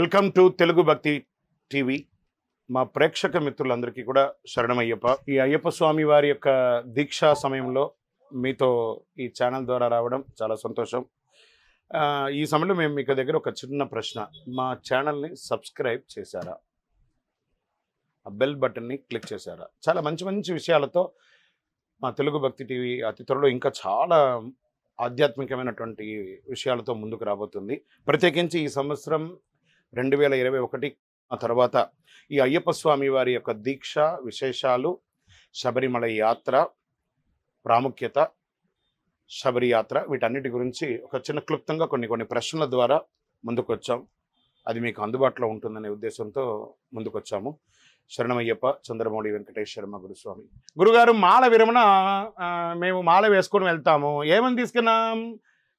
welcome to Telugu భక్తి TV మా ప్రేక్షక మిత్రులందరికీ కూడా శరణమయ్యప్ప ఈ అయ్యప్ప స్వామి వారి యొక్క దీక్షా సమయంలో మీతో ఈ ఛానల్ ద్వారా రావడం చాలా సంతోషం ఈ సమయంలో మేము మీకు దగ్గర ఒక చిన్న ప్రశ్న మా ఛానల్ని సబ్స్క్రైబ్ చేశారా బెల్ బటన్ని క్లిక్ చేశారా చాలా మంచి మంచి విషయాలతో మా తెలుగు భక్తి టీవీ అతి త్వరలో ఇంకా చాలా ఆధ్యాత్మికమైనటువంటి విషయాలతో ముందుకు రాబోతుంది ప్రత్యేకించి ఈ సంవత్సరం రెండు వేల ఇరవై ఒకటి ఆ తర్వాత ఈ అయ్యప్ప స్వామి వారి యొక్క దీక్ష విశేషాలు శబరిమల యాత్ర ప్రాముఖ్యత శబరి యాత్ర వీటన్నిటి గురించి ఒక చిన్న క్లుప్తంగా కొన్ని కొన్ని ప్రశ్నల ద్వారా ముందుకొచ్చాం అది మీకు అందుబాటులో ఉంటుందనే ఉద్దేశంతో ముందుకొచ్చాము శరణమయ్యప్ప చంద్రమౌళి వెంకటేష్ గురుస్వామి గురుగారు మాల విరమణ మేము మాల వేసుకొని వెళ్తాము ఏమని తీసుకున్నాం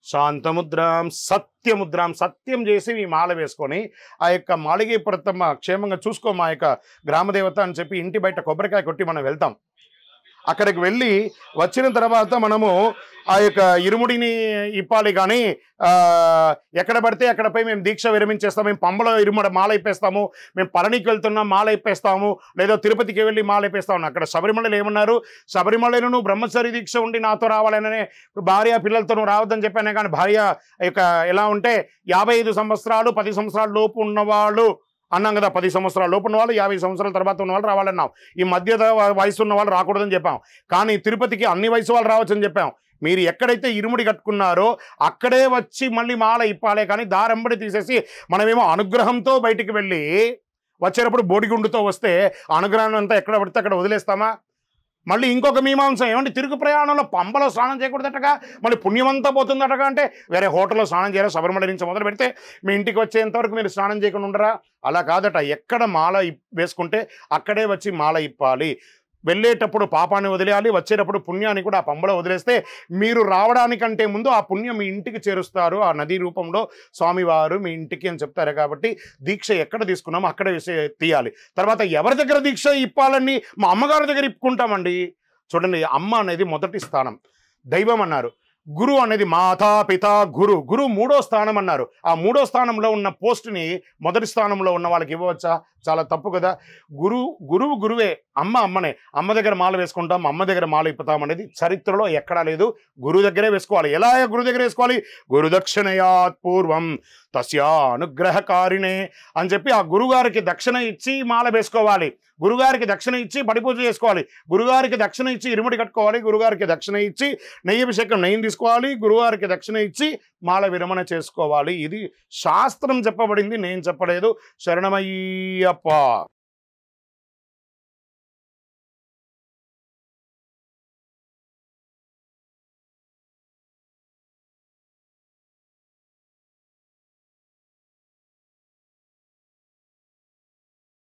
శాంతముద్రాం సత్యముద్రాం సత్యం చేసి ఈ మాల వేసుకొని ఆ యొక్క మాళిగీ ప్రతమ్మ క్షేమంగా చూసుకో మా యొక్క గ్రామదేవత అని చెప్పి ఇంటి బయట కొబ్బరికాయ కొట్టి మనం వెళ్తాం అక్కడికి వెళ్ళి వచ్చిన తర్వాత మనము ఆ యొక్క ఇరుముడిని ఇప్పాలి కానీ ఎక్కడ పడితే అక్కడపై మేము దీక్ష విరమించేస్తాం మేము పంబలో ఇరుముడ మాలైపేస్తాము మేము పళనికి వెళ్తున్నాం మాలైపేస్తాము లేదా తిరుపతికి వెళ్ళి మాలైపేస్తాము అక్కడ శబరిమలలో ఏమన్నారు శబరిమలను నువ్వు బ్రహ్మచారి దీక్ష ఉండి నాతో రావాలనే భార్య పిల్లలతో నువ్వు రావద్దని చెప్పానే కానీ భార్య యొక్క ఎలా ఉంటే యాభై సంవత్సరాలు పది సంవత్సరాల లోపు ఉన్నవాళ్ళు అన్నాం కదా పది సంవత్సరాల లోపు ఉన్నవాళ్ళు వాళ్ళు యాభై సంవత్సరాల తర్వాత ఉన్న వాళ్ళు రావాలన్నాం ఈ మధ్య వయసు ఉన్న వాళ్ళు రాకూడదని చెప్పాం కానీ తిరుపతికి అన్ని వయసు వాళ్ళు రావచ్చని చెప్పాం మీరు ఎక్కడైతే ఇరుముడి కట్టుకున్నారో అక్కడే వచ్చి మళ్ళీ మాల ఇప్పాలే కానీ దారంబడి తీసేసి మనమేమో అనుగ్రహంతో బయటికి వెళ్ళి వచ్చేటప్పుడు బోడిగుండుతో వస్తే అనుగ్రహం అంతా ఎక్కడ పడితే అక్కడ వదిలేస్తామా మళ్ళీ ఇంకొక మీమాంస ఏమంటే తిరుగు ప్రయాణంలో పంపలో స్నానం చేయకూడదటగా మళ్ళీ పుణ్యమంతా పోతుందటగా అంటే వేరే హోటల్లో స్నానం చేయాలి శబరిమల నుంచి మొదలు పెడితే మీ ఇంటికి వచ్చేంతవరకు మీరు స్నానం చేయకుండా ఉండరా అలా కాదట ఎక్కడ మాల వేసుకుంటే అక్కడే వచ్చి మాల ఇప్పాలి వెళ్ళేటప్పుడు పాపాన్ని వదిలేయాలి వచ్చేటప్పుడు పుణ్యాన్ని కూడా ఆ పంబలో వదిలేస్తే మీరు రావడానికంటే ముందు ఆ పుణ్యం మీ ఇంటికి చేరుస్తారు ఆ నదీ రూపంలో స్వామివారు మీ ఇంటికి అని చెప్తారు కాబట్టి దీక్ష ఎక్కడ తీసుకున్నామో అక్కడ తీయాలి తర్వాత ఎవరి దగ్గర దీక్ష ఇప్పాలని మా అమ్మగారి దగ్గర ఇప్పుకుంటామండి చూడండి అమ్మ అనేది మొదటి స్థానం దైవం అన్నారు గురు అనేది మాతా పిత గురు గురు మూడో స్థానం అన్నారు ఆ మూడో స్థానంలో ఉన్న పోస్ట్ని మొదటి స్థానంలో ఉన్న వాళ్ళకి ఇవ్వవచ్చా చాలా తప్పు కదా గురువు గురువు గురువే అమ్మ అమ్మనే అమ్మ దగ్గర మాల వేసుకుంటాం అమ్మ దగ్గర మాల ఇప్పుతాం అనేది చరిత్రలో ఎక్కడా లేదు గురువు దగ్గరే వేసుకోవాలి ఎలా గురువు దగ్గర వేసుకోవాలి గురుదక్షిణయాత్ పూర్వం తస్యా అనుగ్రహకారిణే అని చెప్పి ఆ గురుగారికి దక్షిణ ఇచ్చి మాల వేసుకోవాలి గురుగారికి దక్షిణ ఇచ్చి పడిపూజ చేసుకోవాలి గురుగారికి దక్షిణ ఇచ్చి ఇరుముడి కట్టుకోవాలి గురుగారికి దక్షిణ ఇచ్చి నెయ్యి అభిషేకం నెయ్యిని తీసుకోవాలి గురువారికి దక్షిణ ఇచ్చి మాల విరమణ చేసుకోవాలి ఇది శాస్త్రం చెప్పబడింది నేను చెప్పలేదు శరణమయ్యప్ప